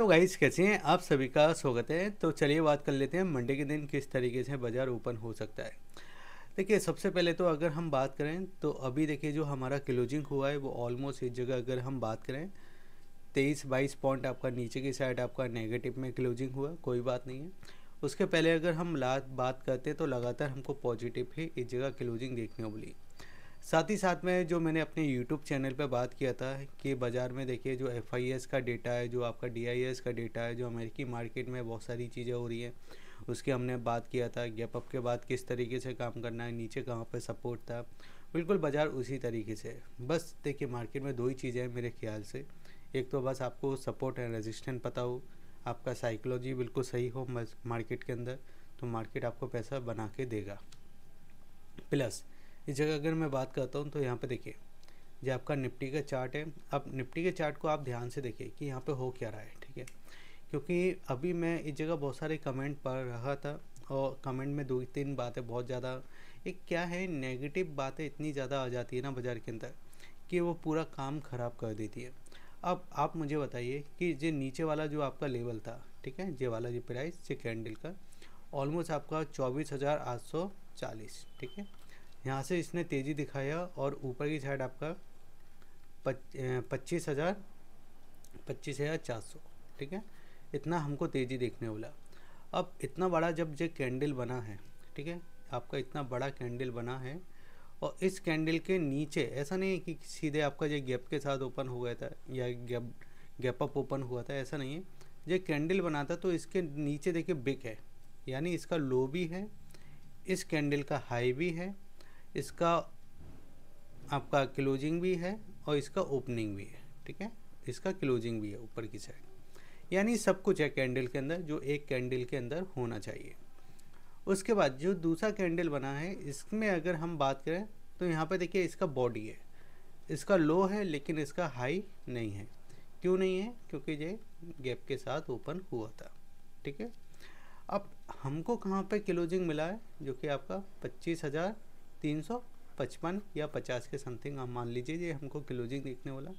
hello guys कैसे हैं आप सभी का स्वागत है तो चलिए बात कर लेते हैं मंडे के दिन किस तरीके से बाज़ार ओपन हो सकता है देखिए सबसे पहले तो अगर हम बात करें तो अभी देखिए जो हमारा क्लोजिंग हुआ है वो ऑलमोस्ट इस जगह अगर हम बात करें तेईस बाईस पॉइंट आपका नीचे की साइड आपका नेगेटिव में क्लोजिंग हुआ कोई बात नहीं है उसके पहले अगर हम ला बात करते तो लगातार हमको पॉजिटिव ही इस जगह क्लोजिंग देखने को मिली साथ ही साथ में जो मैंने अपने यूट्यूब चैनल पर बात किया था कि बाज़ार में देखिए जो एफ का डेटा है जो आपका डी का डेटा है जो अमेरिकी मार्केट में बहुत सारी चीज़ें हो रही हैं उसकी हमने बात किया था गैप अप के बाद किस तरीके से काम करना है नीचे कहाँ पर सपोर्ट था बिल्कुल बाज़ार उसी तरीके से बस देखिए मार्केट में दो ही चीज़ें हैं मेरे ख्याल से एक तो बस आपको सपोर्ट एंड रेजिस्टेंट पता हो आपका साइकोलॉजी बिल्कुल सही हो मार्केट के अंदर तो मार्केट आपको पैसा बना के देगा प्लस इस जगह अगर मैं बात करता हूँ तो यहाँ पे देखिए ये आपका निफ्टी का चार्ट है अब निफ्टी के चार्ट को आप ध्यान से देखिए कि यहाँ पे हो क्या रहा है ठीक है क्योंकि अभी मैं इस जगह बहुत सारे कमेंट पढ़ रहा था और कमेंट में दो तीन बातें बहुत ज़्यादा एक क्या है नेगेटिव बातें इतनी ज़्यादा आ जाती है ना बाज़ार के अंदर कि वो पूरा काम ख़राब कर देती है अब आप मुझे बताइए कि ये नीचे वाला जो आपका लेवल था ठीक है ये वाला जो प्राइस ये कैंडल का ऑलमोस्ट आपका चौबीस हज़ार आठ सौ चालीस ठीक है यहाँ से इसने तेज़ी दिखाया और ऊपर की साइड आपका पच्चीस हज़ार पच्चीस हज़ार चार सौ ठीक है इतना हमको तेज़ी देखने वाला अब इतना बड़ा जब जो कैंडल बना है ठीक है आपका इतना बड़ा कैंडल बना है और इस कैंडल के नीचे ऐसा नहीं है कि सीधे आपका जो गैप के साथ ओपन हो गया था या गैप गैप अप ओपन हुआ था ऐसा नहीं है जो कैंडल बना था तो इसके नीचे देखिए बिक है यानी इसका लो भी है इस कैंडल का हाई भी है इसका आपका क्लोजिंग भी है और इसका ओपनिंग भी है ठीक है इसका क्लोजिंग भी है ऊपर की साइड यानी सब कुछ है कैंडल के अंदर जो एक कैंडल के अंदर होना चाहिए उसके बाद जो दूसरा कैंडल बना है इसमें अगर हम बात करें तो यहाँ पर देखिए इसका बॉडी है इसका लो है लेकिन इसका हाई नहीं है क्यों नहीं है क्योंकि ये गैप के साथ ओपन हुआ था ठीक है अब हमको कहाँ पे क्लोजिंग मिला है जो कि आपका पच्चीस हज़ार तीन सौ पचपन या पचास के समथिंग आप मान लीजिए ये हमको क्लोजिंग देखने वाला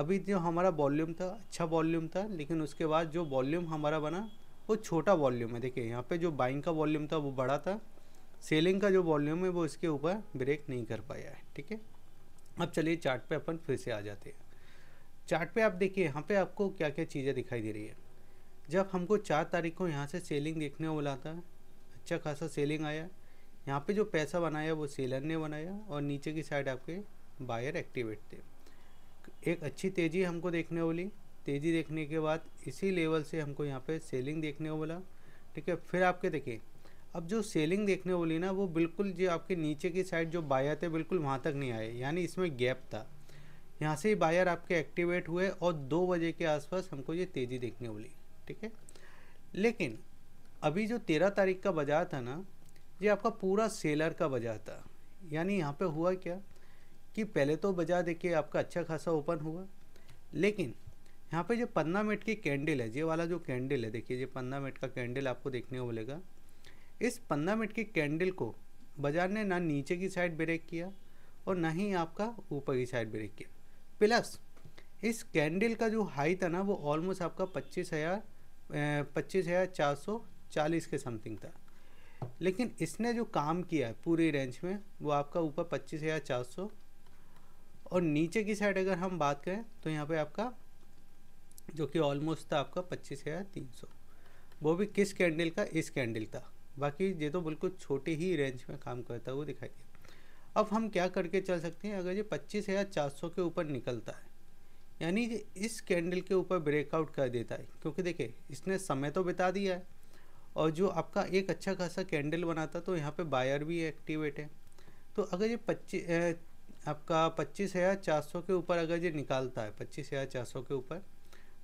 अभी जो हमारा वॉल्यूम था अच्छा वॉल्यूम था लेकिन उसके बाद जो वॉल्यूम हमारा बना वो छोटा वॉल्यूम है देखिए यहाँ पे जो बाइंग का वॉल्यूम था वो बड़ा था सेलिंग का जो वॉल्यूम है वो इसके ऊपर ब्रेक नहीं कर पाया है ठीक है अब चलिए चार्ट पे अपन फिर से आ जाते हैं चार्ट पे आप देखिए यहाँ पे आपको क्या क्या चीज़ें दिखाई दे रही है जब हमको चार तारीख को यहाँ से सेलिंग देखने वाला था अच्छा खासा सेलिंग आया यहाँ पे जो पैसा बनाया वो सेलर ने बनाया और नीचे की साइड आपके बायर एक्टिवेट थे एक अच्छी तेज़ी हमको देखने को मिली तेज़ी देखने के बाद इसी लेवल से हमको यहाँ पे सेलिंग देखने को ठीक है फिर आपके देखिए अब जो सेलिंग देखने को ना वो बिल्कुल जो आपके नीचे की साइड जो बायर थे बिल्कुल वहाँ तक नहीं आए यानी इसमें गैप था यहाँ से ही बायर आपके एक्टिवेट हुए और दो बजे के आसपास हमको ये तेज़ी देखने को ठीक है लेकिन अभी जो तेरह तारीख का बाजार था ना ये आपका पूरा सेलर का बजा था यानी यहाँ पे हुआ क्या कि पहले तो बजा देखिए आपका अच्छा खासा ओपन हुआ लेकिन यहाँ पे जो पन्ना मिनट की कैंडल है ये वाला जो कैंडल है देखिए ये पन्ना मिनट का कैंडल आपको देखने को मिलेगा इस पन्ना मिनट की कैंडल को बाजार ने ना नीचे की साइड ब्रेक किया और ना ही आपका ऊपर की साइड ब्रेक किया प्लस इस कैंडल का जो हाई था ना वो ऑलमोस्ट आपका पच्चीस हज़ार पच्चीस हज़ार चार सौ चालीस के समथिंग था लेकिन इसने जो काम किया है पूरी रेंज में वो आपका ऊपर पच्चीस हज़ार चार सौ और नीचे की साइड अगर हम बात करें तो यहाँ पे आपका जो कि ऑलमोस्ट था आपका पच्चीस हज़ार तीन सौ वो भी किस कैंडल का इस कैंडल का बाकी ये तो बिल्कुल छोटे ही रेंज में काम करता हुआ दिखाई दिया अब हम क्या करके चल सकते हैं अगर ये पच्चीस हज़ार चार सौ के ऊपर निकलता है यानी ये इस कैंडल के ऊपर ब्रेकआउट कर देता है क्योंकि देखिए इसने समय तो बिता दिया है और जो आपका एक अच्छा खासा कैंडल बनाता तो यहाँ पे बायर भी एक्टिवेट है तो अगर ये पच्चीस आपका पच्चीस हज़ार चार सौ के ऊपर अगर ये निकालता है पच्चीस हज़ार चार सौ के ऊपर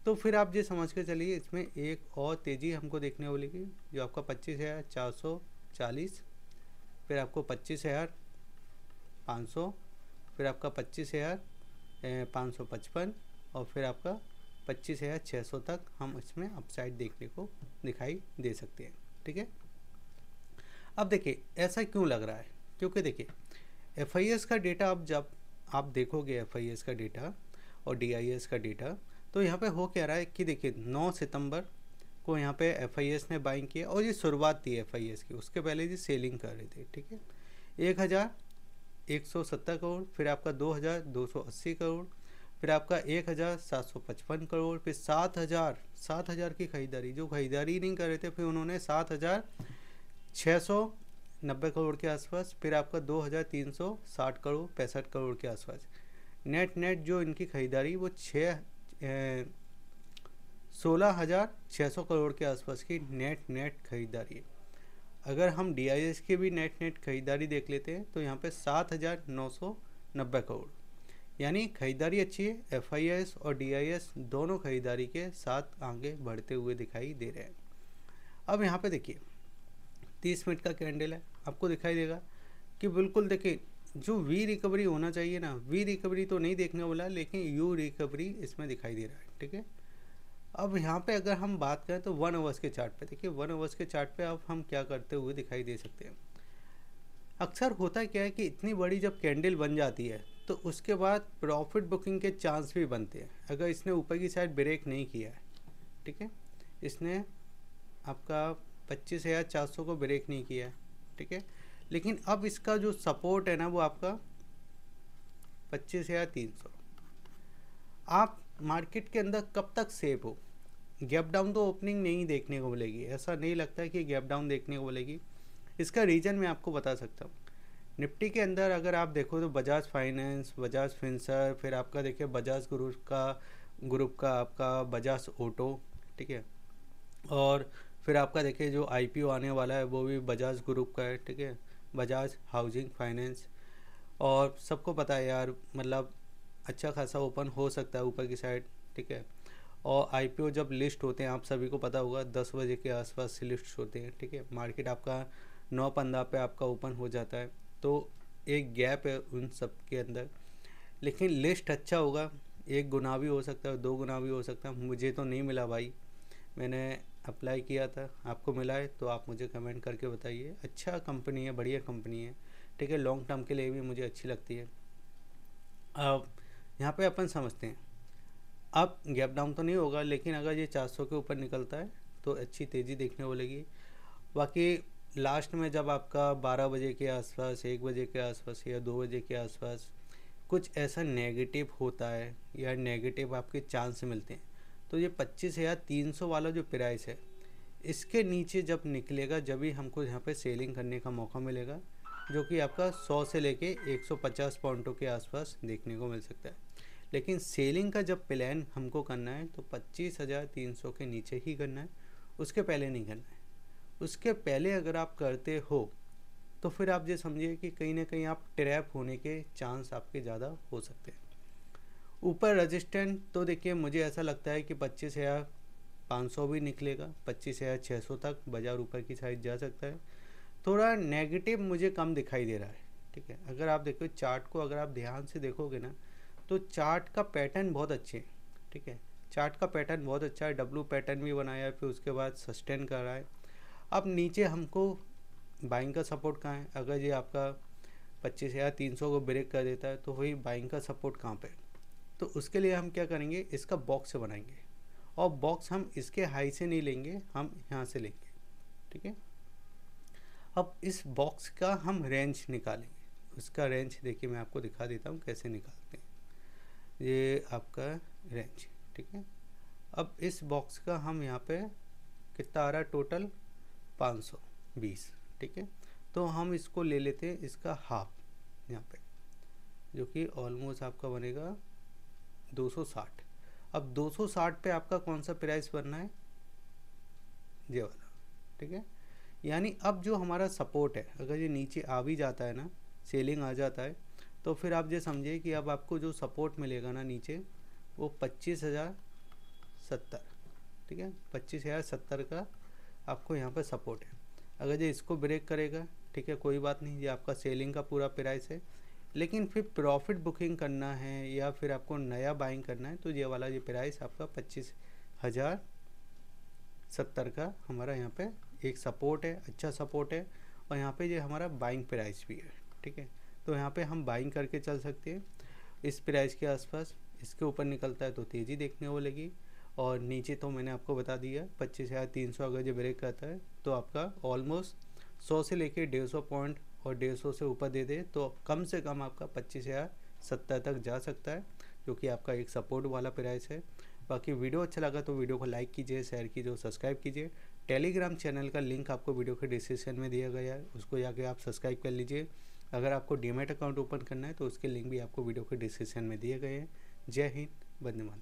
तो फिर आप ये समझ के चलिए इसमें एक और तेज़ी हमको देखने को मिलेगी जो आपका पच्चीस हज़ार चार सौ चालीस फिर आपको पच्चीस हज़ार पाँच सौ फिर आपका पच्चीस हज़ार पाँच सौ पचपन और फिर आपका पच्चीस हज़ार छः सौ तक हम इसमें अपसाइड देखने को दिखाई दे सकते हैं ठीक है अब देखिए ऐसा क्यों लग रहा है क्योंकि देखिए एफ का डेटा अब जब आप देखोगे एफ का डेटा और डी का डेटा तो यहाँ पे हो क्या रहा है कि देखिए 9 सितंबर को यहाँ पे एफ ने बाइंग किया और ये शुरुआत थी एफ की उसके पहले जी सेलिंग कर रहे थे ठीक है एक हज़ार एक सौ सत्तर करोड़ फिर आपका दो हज़ार दो सौ अस्सी करोड़ फिर आपका एक हज़ार सात सौ पचपन करोड़ फिर सात हज़ार सात हज़ार की खरीदारी जो खरीदारी नहीं कर रहे थे फिर उन्होंने सात हज़ार छः सौ नब्बे करोड़ के आसपास फिर आपका दो हज़ार तीन सौ साठ करोड़ पैंसठ करोड़ के आसपास नेट नेट जो इनकी खरीदारी वो छः सोलह हज़ार छः सौ करोड़ के आसपास की नेट नेट खरीदारी है अगर हम डी आई एस की भी नेट नेट खरीदारी देख लेते हैं तो यहाँ पे सात हज़ार नौ सौ नब्बे करोड़ यानी खरीदारी अच्छी है एफ और डी दोनों खरीदारी के साथ आगे बढ़ते हुए दिखाई दे रहे हैं अब यहाँ पे देखिए तीस मिनट का कैंडल है आपको दिखाई देगा कि बिल्कुल देखिए जो वी रिकवरी होना चाहिए ना वी रिकवरी तो नहीं देखने वाला लेकिन यू रिकवरी इसमें दिखाई दे रहा है ठीक है अब यहाँ पे अगर हम बात करें तो वन आवर्स के चार्ट पे देखिए वन आवर्स के चार्ट पे अब हम क्या करते हुए दिखाई दे सकते हैं अक्सर होता क्या है कि इतनी बड़ी जब कैंडल बन जाती है तो उसके बाद प्रॉफिट बुकिंग के चांस भी बनते हैं अगर इसने ऊपर की साइड ब्रेक नहीं किया है ठीक है इसने आपका पच्चीस हज़ार चार सौ को ब्रेक नहीं किया है ठीक है लेकिन अब इसका जो सपोर्ट है ना वो आपका पच्चीस हज़ार तीन सौ आप मार्केट के अंदर कब तक सेफ हो गैप डाउन तो ओपनिंग नहीं देखने को मिलेगी ऐसा नहीं लगता कि गैप डाउन देखने को मिलेगी इसका रीज़न मैं आपको बता सकता हूँ निफ्टी के अंदर अगर आप देखो तो बजाज फाइनेंस बजाज फिंसर फिर आपका देखिए बजाज ग्रुप का ग्रुप का आपका बजाज ऑटो ठीक है और फिर आपका देखिए जो आईपीओ आने वाला है वो भी बजाज ग्रुप का है ठीक है बजाज हाउसिंग फाइनेंस और सबको पता है यार मतलब अच्छा खासा ओपन हो सकता है ऊपर की साइड ठीक है और आईपीओ जब लिस्ट होते हैं आप सभी को पता होगा दस बजे के आसपास लिस्ट होते हैं ठीक है मार्केट आपका नौ पंद्रह पे आपका ओपन हो जाता है तो एक गैप है उन सब के अंदर लेकिन लिस्ट अच्छा होगा एक गुना भी हो सकता है दो गुना भी हो सकता है मुझे तो नहीं मिला भाई मैंने अप्लाई किया था आपको मिला है तो आप मुझे कमेंट करके बताइए अच्छा कंपनी है बढ़िया कंपनी है ठीक है लॉन्ग टर्म के लिए भी मुझे अच्छी लगती है अब यहाँ पे अपन समझते हैं अब गैप डाउन तो नहीं होगा लेकिन अगर ये 400 के ऊपर निकलता है तो अच्छी तेज़ी देखने को लगी बाकी लास्ट में जब आपका 12 बजे के आसपास एक बजे के आसपास या दो बजे के आसपास कुछ ऐसा नेगेटिव होता है या नेगेटिव आपके चांस मिलते हैं तो ये पच्चीस हज़ार तीन सौ वाला जो प्राइस है इसके नीचे जब निकलेगा जब ही हमको यहाँ पे सेलिंग करने का मौका मिलेगा जो कि आपका 100 से लेके 150 पॉइंटों के आसपास देखने को मिल सकता है लेकिन सेलिंग का जब प्लान हमको करना है तो पच्चीस हज़ार तीन सौ के नीचे ही करना है उसके पहले नहीं करना है उसके पहले अगर आप करते हो तो फिर आप ये समझिए कि कहीं ना कहीं आप ट्रैप होने के चांस आपके ज़्यादा हो सकते हैं ऊपर रजिस्टेंट तो देखिए मुझे ऐसा लगता है कि पच्चीस हज़ार पाँच सौ भी निकलेगा पच्चीस हज़ार छः सौ तक बाज़ार ऊपर की साइड जा सकता है थोड़ा नेगेटिव मुझे कम दिखाई दे रहा है ठीक है अगर आप देखो चार्ट को अगर आप ध्यान से देखोगे ना तो चार्ट का पैटर्न बहुत अच्छे है ठीक है चार्ट का पैटर्न बहुत अच्छा है डब्लू पैटर्न भी बनाया है फिर उसके बाद सस्टेन कर रहा है अब नीचे हमको बाइंग का सपोर्ट कहाँ है अगर ये आपका पच्चीस हज़ार तीन सौ को ब्रेक कर देता है तो वही बाइंग का सपोर्ट कहाँ पे तो उसके लिए हम क्या करेंगे इसका बॉक्स बनाएंगे और बॉक्स हम इसके हाई से नहीं लेंगे हम यहाँ से लेंगे ठीक है अब इस बॉक्स का हम रेंज निकालेंगे उसका रेंज देखिए मैं आपको दिखा देता हूँ कैसे निकालते हैं ये आपका रेंज ठीक है अब इस बॉक्स का हम यहाँ पे कितना आ रहा है टोटल पाँच सौ बीस ठीक है तो हम इसको ले लेते हैं इसका हाफ यहाँ पे जो कि ऑलमोस्ट आपका बनेगा 260 अब 260 पे आपका कौन सा प्राइस बनना है ये वाला ठीक है यानी अब जो हमारा सपोर्ट है अगर ये नीचे आ भी जाता है ना सेलिंग आ जाता है तो फिर आप ये समझिए कि अब आपको जो सपोर्ट मिलेगा ना नीचे वो पच्चीस हज़ार सत्तर ठीक है पच्चीस हज़ार सत्तर का आपको यहाँ पर सपोर्ट है अगर ये इसको ब्रेक करेगा ठीक है कोई बात नहीं ये आपका सेलिंग का पूरा प्राइस है लेकिन फिर प्रॉफिट बुकिंग करना है या फिर आपको नया बाइंग करना है तो ये वाला ये प्राइस आपका पच्चीस हज़ार सत्तर का हमारा यहाँ पे एक सपोर्ट है अच्छा सपोर्ट है और यहाँ पे ये हमारा बाइंग प्राइस भी है ठीक है तो यहाँ पे हम बाइंग करके चल सकते हैं इस प्राइस के आसपास इसके ऊपर निकलता है तो तेज़ी देखने को लगी और नीचे तो मैंने आपको बता दिया पच्चीस हज़ार तीन सौ अगर जो ब्रेक करता है तो आपका ऑलमोस्ट सौ से लेके डेढ़ सौ पॉइंट और डेढ़ सौ से ऊपर दे दे तो कम से कम आपका पच्चीस हज़ार सत्तर तक जा सकता है जो कि आपका एक सपोर्ट वाला प्राइस है बाकी वीडियो अच्छा लगा तो वीडियो को लाइक कीजिए शेयर कीजिए और सब्सक्राइब कीजिए टेलीग्राम चैनल का लिंक आपको वीडियो के डिस्क्रिप्शन में दिया गया है उसको जाके आप सब्सक्राइब कर लीजिए अगर आपको डीमेट अकाउंट ओपन करना है तो उसके लिंक भी आपको वीडियो के डिस्क्रिप्शन में दिए गए हैं जय हिंद वंदे मातरम